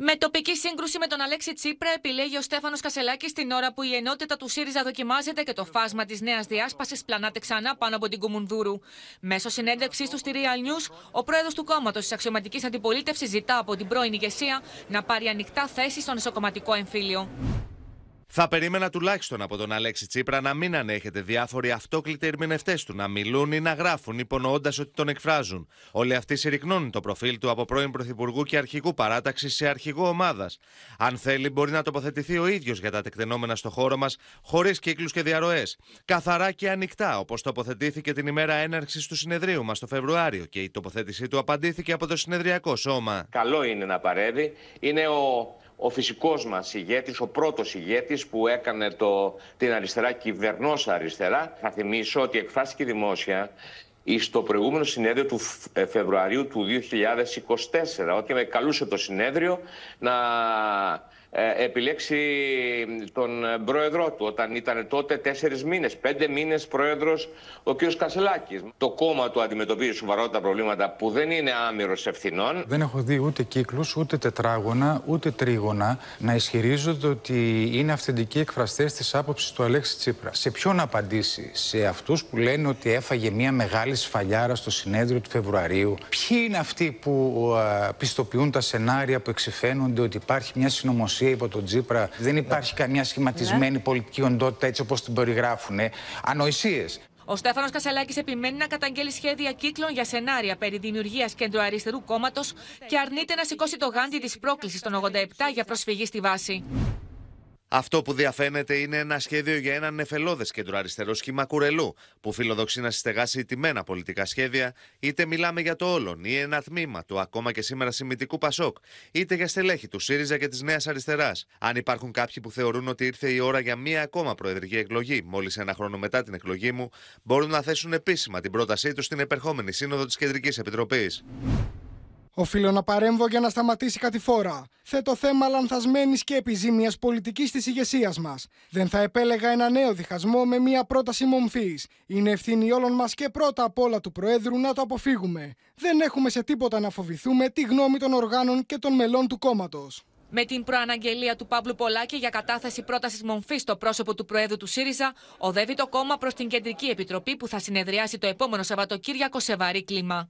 Με τοπική σύγκρουση με τον Αλέξη Τσίπρα, επιλέγει ο Στέφανος Κασελάκης την ώρα που η ενότητα του ΣΥΡΙΖΑ δοκιμάζεται και το φάσμα της νέας διάσπασης πλανάται ξανά πάνω από την Κουμουνδούρου. Μέσω συνέντευξής του στη Real News, ο πρόεδρος του κόμματος της αξιωματικής αντιπολίτευσης ζητά από την πρώην ηγεσία να πάρει ανοιχτά θέση στο νησοκομματικό εμφύλιο. Θα περίμενα τουλάχιστον από τον Αλέξη Τσίπρα να μην ανέχεται διάφοροι αυτόκλητοι ερμηνευτές του να μιλούν ή να γράφουν υπονοώντας ότι τον εκφράζουν. Όλοι αυτοί συρρυκνώνουν το προφίλ του από πρώην Πρωθυπουργού και Αρχικού παράταξης σε αρχηγό ομάδας. Αν θέλει, μπορεί να τοποθετηθεί ο ίδιος για τα τεκτενόμενα στο χώρο μας, χωρίς κύκλους και διαρροές. Καθαρά και ανοιχτά, όπως τοποθετήθηκε την ημέρα έναρξης του συνεδρίου μας το Φεβρουάριο και η τοποθέτησή του απαντήθηκε από το συνεδριακό σώμα. Καλό είναι να παρεύει. Είναι ο ο φυσικός μας ηγέτης, ο πρώτος ηγέτης που έκανε το, την αριστερά κυβερνός αριστερά. Θα θυμίσω ότι εκφράστηκε δημόσια στο προηγούμενο συνέδριο του ε, Φεβρουαρίου του 2024, ότι με καλούσε το συνέδριο να ε, επιλέξει τον ε, πρόεδρό του όταν ήταν τότε τέσσερις μήνες, πέντε μήνες πρόεδρος ο κ. Κασελάκης. Το κόμμα του αντιμετωπίζει σοβαρότητα προβλήματα που δεν είναι άμυρος ευθυνών. Δεν έχω δει ούτε κύκλους, ούτε τετράγωνα, ούτε τρίγωνα να ισχυρίζονται ότι είναι αυθεντικοί εκφραστές της άποψης του Αλέξη Τσίπρα. Σε ποιον απαντήσει, σε αυτούς που λένε ότι έφαγε μια μεγάλη σφαλιάρα στο συνέδριο του Φεβρουαρίου. Ποιοι είναι αυτοί που ε, πιστοποιούν τα σενάρια που εξηφαίνονται ότι υπάρχει μια συνωμοσία δεν υπάρχει καμιά σχηματισμένη ναι. πολιτική οντότητα έτσι όπως την περιγράφουν. Ανοησίες. Ο Στέφανος Κασαλάκης επιμένει να καταγγέλει σχέδια κύκλων για σενάρια περί δημιουργίας κεντροαριστερού κόμματος και αρνείται να σηκώσει το γάντι της πρόκλησης των 87 για προσφυγή στη βάση. Αυτό που διαφαίνεται είναι ένα σχέδιο για ένα κέντρο κεντροαριστερό σχήμα κουρελού, που φιλοδοξεί να συστεγάσει τιμένα πολιτικά σχέδια, είτε μιλάμε για το όλον ή ένα τμήμα του ακόμα και σήμερα συμμετικού Πασόκ, είτε για στελέχη του ΣΥΡΙΖΑ και της Νέας Αριστεράς. Αν υπάρχουν κάποιοι που θεωρούν ότι ήρθε η ώρα για μία ακόμα προεδρική εκλογή, μόλις ένα χρόνο μετά την εκλογή μου, μπορούν να θέσουν επίσημα την πρότασή τους στην επερχόμενη Σύνοδο της Κεντρικής Επιτροπής. Οφείλω να παρέμβω για να σταματήσει κατηφόρα. Θέτω θέμα λανθασμένης και επιζήμιας πολιτικής της ηγεσίας μας. Δεν θα επέλεγα ένα νέο διχασμό με μία πρόταση μομφής. Είναι ευθύνη όλων μας και πρώτα απ' όλα του Προέδρου να το αποφύγουμε. Δεν έχουμε σε τίποτα να φοβηθούμε τη γνώμη των οργάνων και των μελών του κόμματος. Με την προαναγγελία του Παύλου Πολάκη για κατάθεση πρότασης μομφής στο πρόσωπο του Προέδρου του ΣΥΡΙΖΑ, οδεύει το κόμμα προς την Κεντρική Επιτροπή που θα συνεδριάσει το επόμενο Σαββατοκύριακο σε βαρύ κλίμα.